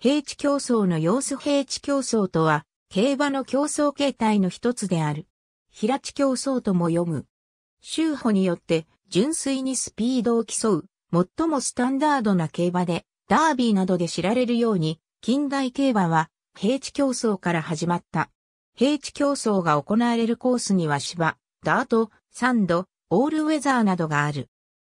平地競争の様子平地競争とは、競馬の競争形態の一つである。平地競争とも読む。周歩によって純粋にスピードを競う、最もスタンダードな競馬で、ダービーなどで知られるように、近代競馬は平地競争から始まった。平地競争が行われるコースには芝、ダート、サンド、オールウェザーなどがある。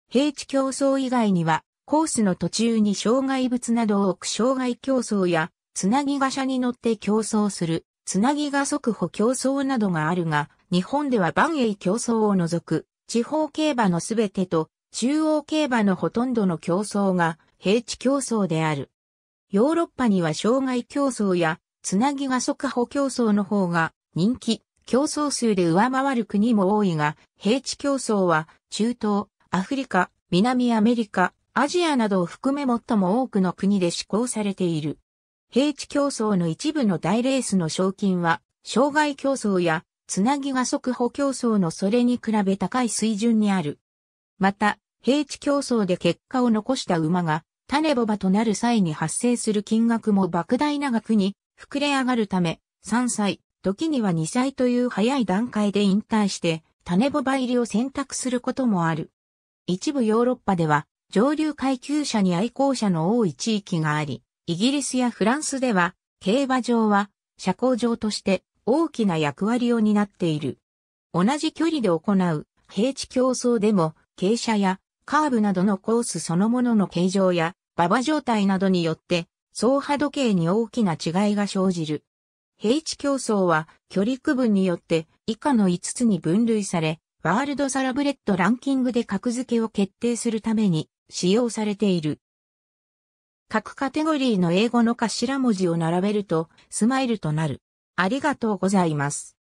平地競争以外には、コースの途中に障害物などを置く障害競争や、つなぎが車に乗って競争する、つなぎが速歩競争などがあるが、日本では万栄競争を除く、地方競馬のすべてと、中央競馬のほとんどの競争が、平地競争である。ヨーロッパには障害競争や、つなぎが速歩競争の方が、人気、競争数で上回る国も多いが、平地競争は、中東、アフリカ、南アメリカ、アジアなどを含め最も多くの国で施行されている。平地競争の一部の大レースの賞金は、障害競争や、つなぎが速歩競争のそれに比べ高い水準にある。また、平地競争で結果を残した馬が、種ボバとなる際に発生する金額も莫大な額に膨れ上がるため、3歳、時には2歳という早い段階で引退して、種ボバ入りを選択することもある。一部ヨーロッパでは、上流階級者に愛好者の多い地域があり、イギリスやフランスでは、競馬場は、社交場として大きな役割を担っている。同じ距離で行う平地競争でも、傾斜やカーブなどのコースそのものの形状や馬場状態などによって、走破時計に大きな違いが生じる。平地競争は距離区分によって以下の5つに分類され、ワールドサラブレッドランキングで格付けを決定するために使用されている。各カテゴリーの英語の頭文字を並べると、スマイルとなる。ありがとうございます。